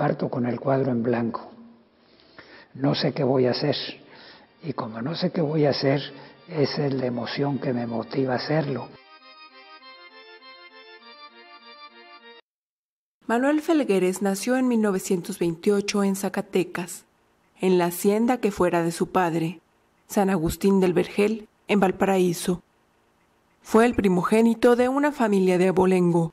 parto con el cuadro en blanco. No sé qué voy a hacer. Y como no sé qué voy a hacer, esa es la emoción que me motiva a hacerlo. Manuel Felgueres nació en 1928 en Zacatecas, en la hacienda que fuera de su padre, San Agustín del Vergel, en Valparaíso. Fue el primogénito de una familia de abolengo,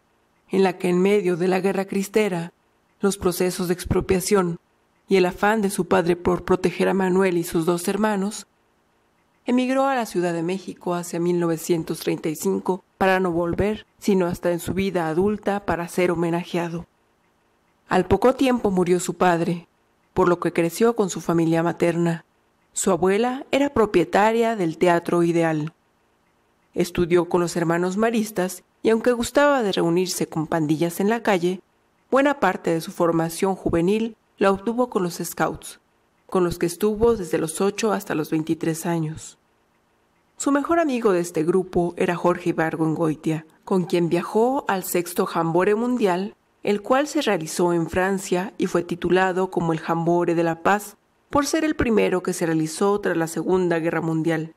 en la que en medio de la guerra cristera los procesos de expropiación y el afán de su padre por proteger a Manuel y sus dos hermanos, emigró a la Ciudad de México hacia 1935 para no volver, sino hasta en su vida adulta para ser homenajeado. Al poco tiempo murió su padre, por lo que creció con su familia materna. Su abuela era propietaria del Teatro Ideal. Estudió con los hermanos maristas y aunque gustaba de reunirse con pandillas en la calle, Buena parte de su formación juvenil la obtuvo con los Scouts, con los que estuvo desde los 8 hasta los 23 años. Su mejor amigo de este grupo era Jorge Goitia, con quien viajó al sexto Jambore Mundial, el cual se realizó en Francia y fue titulado como el Jambore de la Paz por ser el primero que se realizó tras la Segunda Guerra Mundial.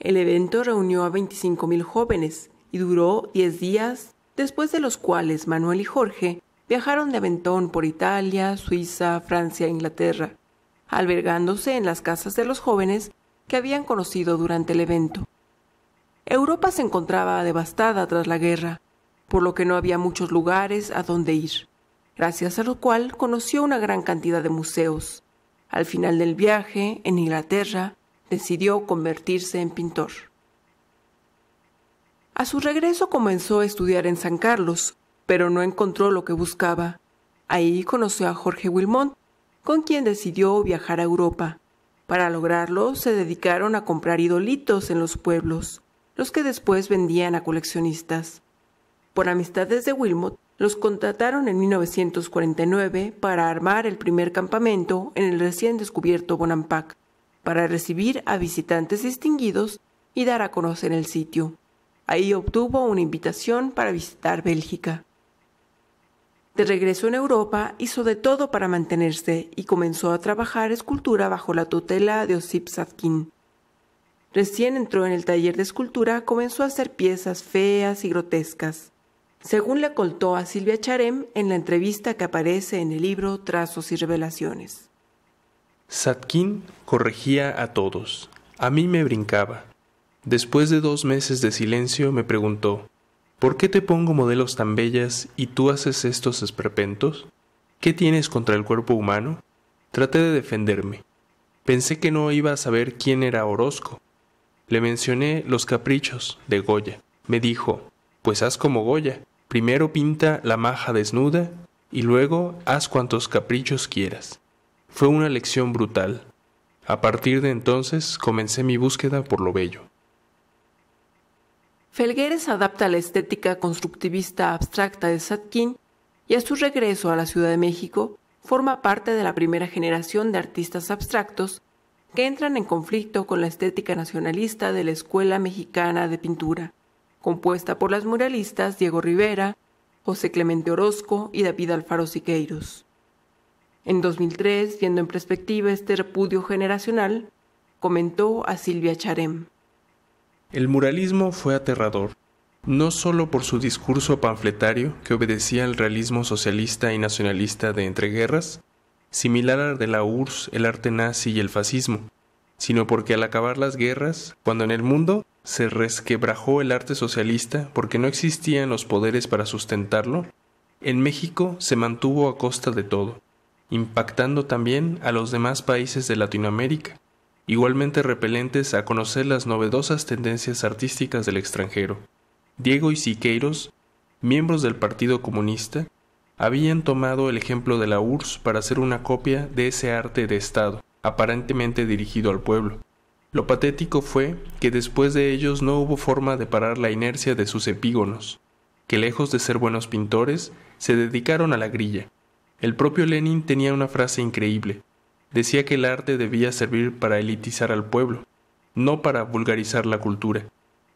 El evento reunió a 25.000 jóvenes y duró 10 días, después de los cuales Manuel y Jorge Viajaron de aventón por Italia, Suiza, Francia e Inglaterra, albergándose en las casas de los jóvenes que habían conocido durante el evento. Europa se encontraba devastada tras la guerra, por lo que no había muchos lugares a donde ir, gracias a lo cual conoció una gran cantidad de museos. Al final del viaje, en Inglaterra, decidió convertirse en pintor. A su regreso comenzó a estudiar en San Carlos, pero no encontró lo que buscaba. Ahí conoció a Jorge Wilmont, con quien decidió viajar a Europa. Para lograrlo, se dedicaron a comprar idolitos en los pueblos, los que después vendían a coleccionistas. Por amistades de Wilmot, los contrataron en 1949 para armar el primer campamento en el recién descubierto Bonampak, para recibir a visitantes distinguidos y dar a conocer el sitio. Ahí obtuvo una invitación para visitar Bélgica. De regreso en Europa, hizo de todo para mantenerse y comenzó a trabajar escultura bajo la tutela de Osip Sadkin. Recién entró en el taller de escultura, comenzó a hacer piezas feas y grotescas. Según le contó a Silvia Charem en la entrevista que aparece en el libro Trazos y Revelaciones. Satkin corregía a todos. A mí me brincaba. Después de dos meses de silencio me preguntó ¿Por qué te pongo modelos tan bellas y tú haces estos esperpentos? ¿Qué tienes contra el cuerpo humano? Traté de defenderme. Pensé que no iba a saber quién era Orozco. Le mencioné los caprichos de Goya. Me dijo, pues haz como Goya. Primero pinta la maja desnuda y luego haz cuantos caprichos quieras. Fue una lección brutal. A partir de entonces comencé mi búsqueda por lo bello. Felgueres adapta la estética constructivista abstracta de Satkin y a su regreso a la Ciudad de México forma parte de la primera generación de artistas abstractos que entran en conflicto con la estética nacionalista de la Escuela Mexicana de Pintura, compuesta por las muralistas Diego Rivera, José Clemente Orozco y David Alfaro Siqueiros. En 2003, viendo en perspectiva este repudio generacional, comentó a Silvia Charem. El muralismo fue aterrador, no solo por su discurso panfletario que obedecía al realismo socialista y nacionalista de entreguerras, similar al de la URSS, el arte nazi y el fascismo, sino porque al acabar las guerras, cuando en el mundo se resquebrajó el arte socialista porque no existían los poderes para sustentarlo, en México se mantuvo a costa de todo, impactando también a los demás países de Latinoamérica, igualmente repelentes a conocer las novedosas tendencias artísticas del extranjero. Diego y Siqueiros, miembros del Partido Comunista, habían tomado el ejemplo de la URSS para hacer una copia de ese arte de Estado, aparentemente dirigido al pueblo. Lo patético fue que después de ellos no hubo forma de parar la inercia de sus epígonos, que lejos de ser buenos pintores, se dedicaron a la grilla. El propio Lenin tenía una frase increíble, decía que el arte debía servir para elitizar al pueblo, no para vulgarizar la cultura.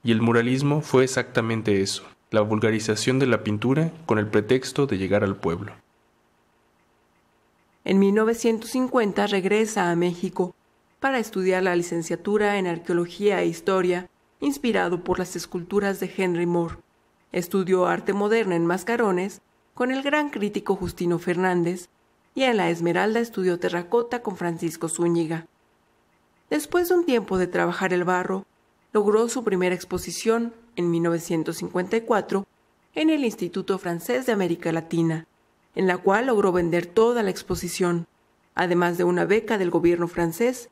Y el muralismo fue exactamente eso, la vulgarización de la pintura con el pretexto de llegar al pueblo. En 1950 regresa a México para estudiar la licenciatura en Arqueología e Historia, inspirado por las esculturas de Henry Moore. Estudió arte moderna en Mascarones con el gran crítico Justino Fernández y en la Esmeralda estudió terracota con Francisco Zúñiga. Después de un tiempo de trabajar el barro, logró su primera exposición en 1954 en el Instituto Francés de América Latina, en la cual logró vender toda la exposición, además de una beca del gobierno francés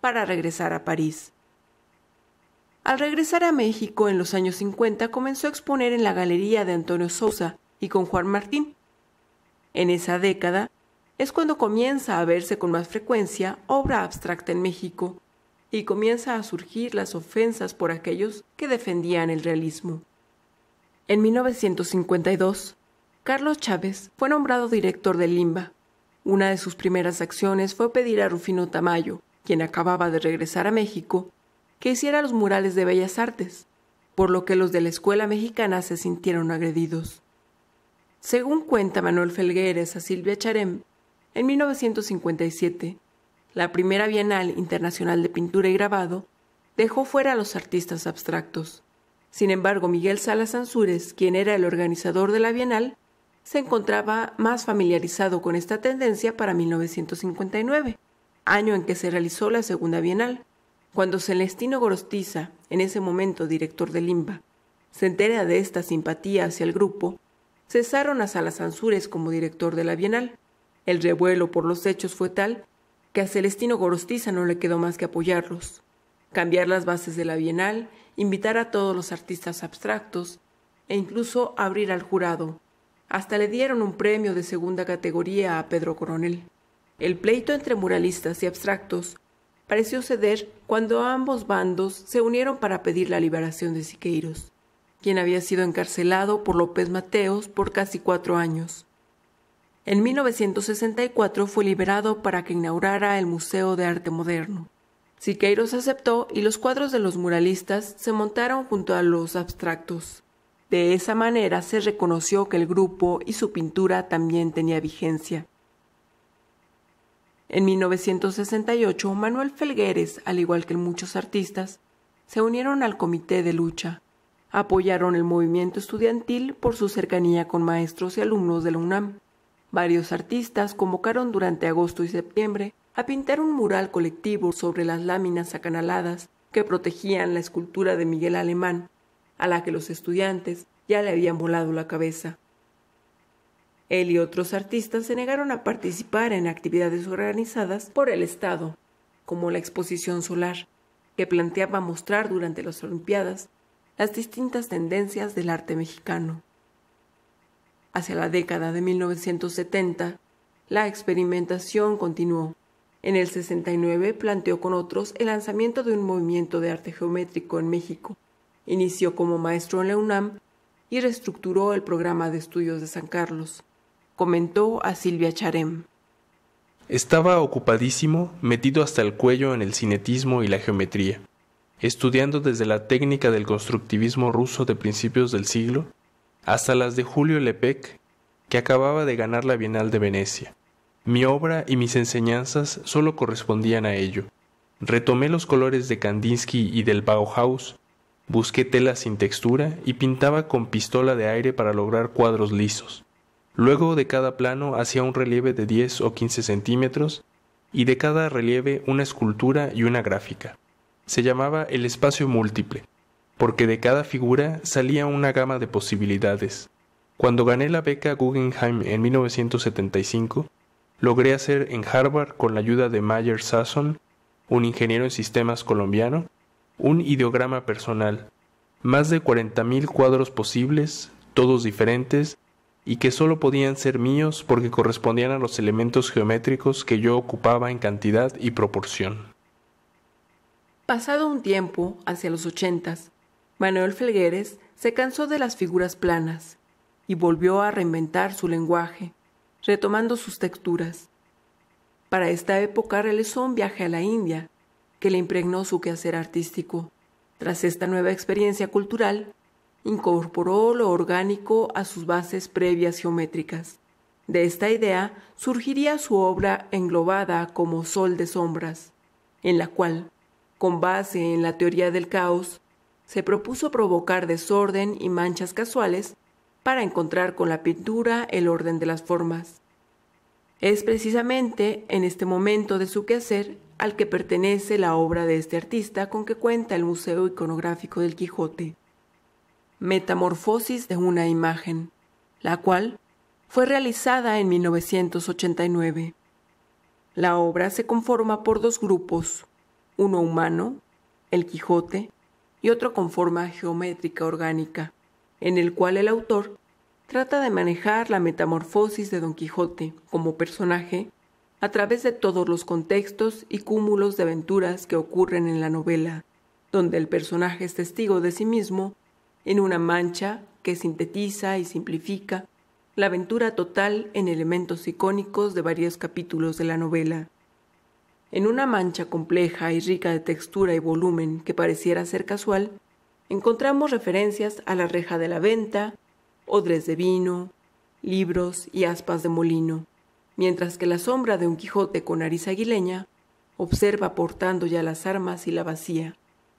para regresar a París. Al regresar a México en los años 50 comenzó a exponer en la galería de Antonio Sousa y con Juan Martín. En esa década es cuando comienza a verse con más frecuencia obra abstracta en México y comienza a surgir las ofensas por aquellos que defendían el realismo. En 1952, Carlos Chávez fue nombrado director del Limba. Una de sus primeras acciones fue pedir a Rufino Tamayo, quien acababa de regresar a México, que hiciera los murales de bellas artes, por lo que los de la escuela mexicana se sintieron agredidos. Según cuenta Manuel Felgueres a Silvia Charem, en 1957, la primera Bienal Internacional de Pintura y Grabado dejó fuera a los artistas abstractos. Sin embargo, Miguel Salas Ansúrez, quien era el organizador de la Bienal, se encontraba más familiarizado con esta tendencia para 1959, año en que se realizó la segunda Bienal. Cuando Celestino Gorostiza, en ese momento director de Limba, se entera de esta simpatía hacia el grupo, cesaron a Salas Ansúrez como director de la Bienal. El revuelo por los hechos fue tal que a Celestino Gorostiza no le quedó más que apoyarlos, cambiar las bases de la Bienal, invitar a todos los artistas abstractos e incluso abrir al jurado. Hasta le dieron un premio de segunda categoría a Pedro Coronel. El pleito entre muralistas y abstractos pareció ceder cuando ambos bandos se unieron para pedir la liberación de Siqueiros, quien había sido encarcelado por López Mateos por casi cuatro años. En 1964 fue liberado para que inaugurara el Museo de Arte Moderno. Siqueiros aceptó y los cuadros de los muralistas se montaron junto a los abstractos. De esa manera se reconoció que el grupo y su pintura también tenía vigencia. En 1968, Manuel Felgueres, al igual que muchos artistas, se unieron al comité de lucha. Apoyaron el movimiento estudiantil por su cercanía con maestros y alumnos de la UNAM. Varios artistas convocaron durante agosto y septiembre a pintar un mural colectivo sobre las láminas acanaladas que protegían la escultura de Miguel Alemán, a la que los estudiantes ya le habían volado la cabeza. Él y otros artistas se negaron a participar en actividades organizadas por el Estado, como la exposición solar, que planteaba mostrar durante las Olimpiadas las distintas tendencias del arte mexicano. Hacia la década de 1970, la experimentación continuó. En el 69 planteó con otros el lanzamiento de un movimiento de arte geométrico en México. Inició como maestro en la UNAM y reestructuró el programa de estudios de San Carlos. Comentó a Silvia Charem. Estaba ocupadísimo, metido hasta el cuello en el cinetismo y la geometría, estudiando desde la técnica del constructivismo ruso de principios del siglo hasta las de Julio Lepec, que acababa de ganar la Bienal de Venecia. Mi obra y mis enseñanzas solo correspondían a ello. Retomé los colores de Kandinsky y del Bauhaus, busqué telas sin textura y pintaba con pistola de aire para lograr cuadros lisos. Luego de cada plano hacía un relieve de 10 o 15 centímetros y de cada relieve una escultura y una gráfica. Se llamaba el espacio múltiple porque de cada figura salía una gama de posibilidades. Cuando gané la beca Guggenheim en 1975, logré hacer en Harvard con la ayuda de Mayer Sasson, un ingeniero en sistemas colombiano, un ideograma personal, más de 40.000 cuadros posibles, todos diferentes, y que solo podían ser míos porque correspondían a los elementos geométricos que yo ocupaba en cantidad y proporción. Pasado un tiempo, hacia los ochentas, Manuel Felgueres se cansó de las figuras planas y volvió a reinventar su lenguaje, retomando sus texturas. Para esta época realizó un viaje a la India, que le impregnó su quehacer artístico. Tras esta nueva experiencia cultural, incorporó lo orgánico a sus bases previas geométricas. De esta idea surgiría su obra englobada como Sol de Sombras, en la cual, con base en la teoría del caos, se propuso provocar desorden y manchas casuales para encontrar con la pintura el orden de las formas. Es precisamente en este momento de su quehacer al que pertenece la obra de este artista con que cuenta el Museo Iconográfico del Quijote. Metamorfosis de una imagen, la cual fue realizada en 1989. La obra se conforma por dos grupos, uno humano, el Quijote, y otro con forma geométrica orgánica, en el cual el autor trata de manejar la metamorfosis de Don Quijote como personaje a través de todos los contextos y cúmulos de aventuras que ocurren en la novela, donde el personaje es testigo de sí mismo en una mancha que sintetiza y simplifica la aventura total en elementos icónicos de varios capítulos de la novela. En una mancha compleja y rica de textura y volumen que pareciera ser casual, encontramos referencias a la reja de la venta, odres de vino, libros y aspas de molino, mientras que la sombra de un Quijote con nariz aguileña observa portando ya las armas y la vacía.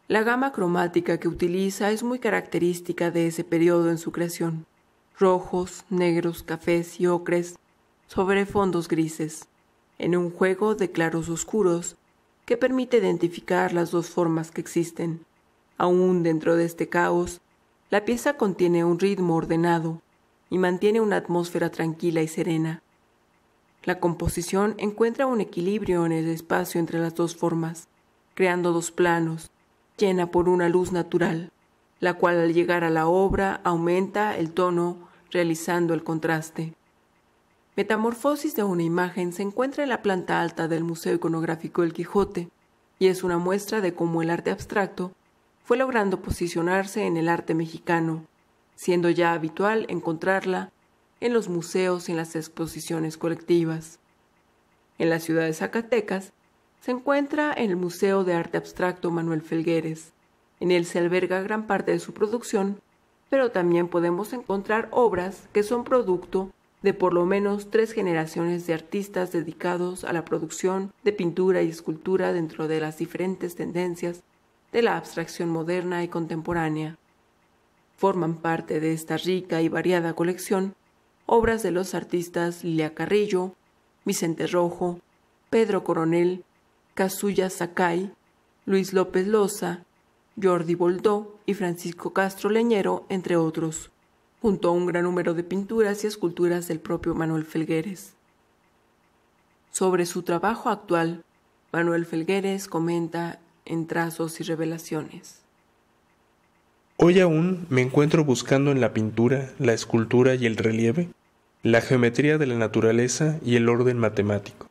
La gama cromática que utiliza es muy característica de ese periodo en su creación. Rojos, negros, cafés y ocres sobre fondos grises en un juego de claros oscuros que permite identificar las dos formas que existen. Aún dentro de este caos, la pieza contiene un ritmo ordenado y mantiene una atmósfera tranquila y serena. La composición encuentra un equilibrio en el espacio entre las dos formas, creando dos planos, llena por una luz natural, la cual al llegar a la obra aumenta el tono, realizando el contraste. Metamorfosis de una imagen se encuentra en la planta alta del Museo Iconográfico El Quijote y es una muestra de cómo el arte abstracto fue logrando posicionarse en el arte mexicano, siendo ya habitual encontrarla en los museos y en las exposiciones colectivas. En la ciudad de Zacatecas se encuentra en el Museo de Arte Abstracto Manuel Felgueres. En él se alberga gran parte de su producción, pero también podemos encontrar obras que son producto de por lo menos tres generaciones de artistas dedicados a la producción de pintura y escultura dentro de las diferentes tendencias de la abstracción moderna y contemporánea. Forman parte de esta rica y variada colección obras de los artistas Lilia Carrillo, Vicente Rojo, Pedro Coronel, Kazuya Sakai, Luis López Loza, Jordi Boldó y Francisco Castro Leñero, entre otros junto a un gran número de pinturas y esculturas del propio Manuel Felgueres. Sobre su trabajo actual, Manuel Felgueres comenta en Trazos y Revelaciones. Hoy aún me encuentro buscando en la pintura, la escultura y el relieve la geometría de la naturaleza y el orden matemático.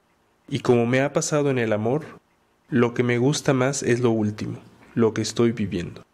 Y como me ha pasado en el amor, lo que me gusta más es lo último, lo que estoy viviendo.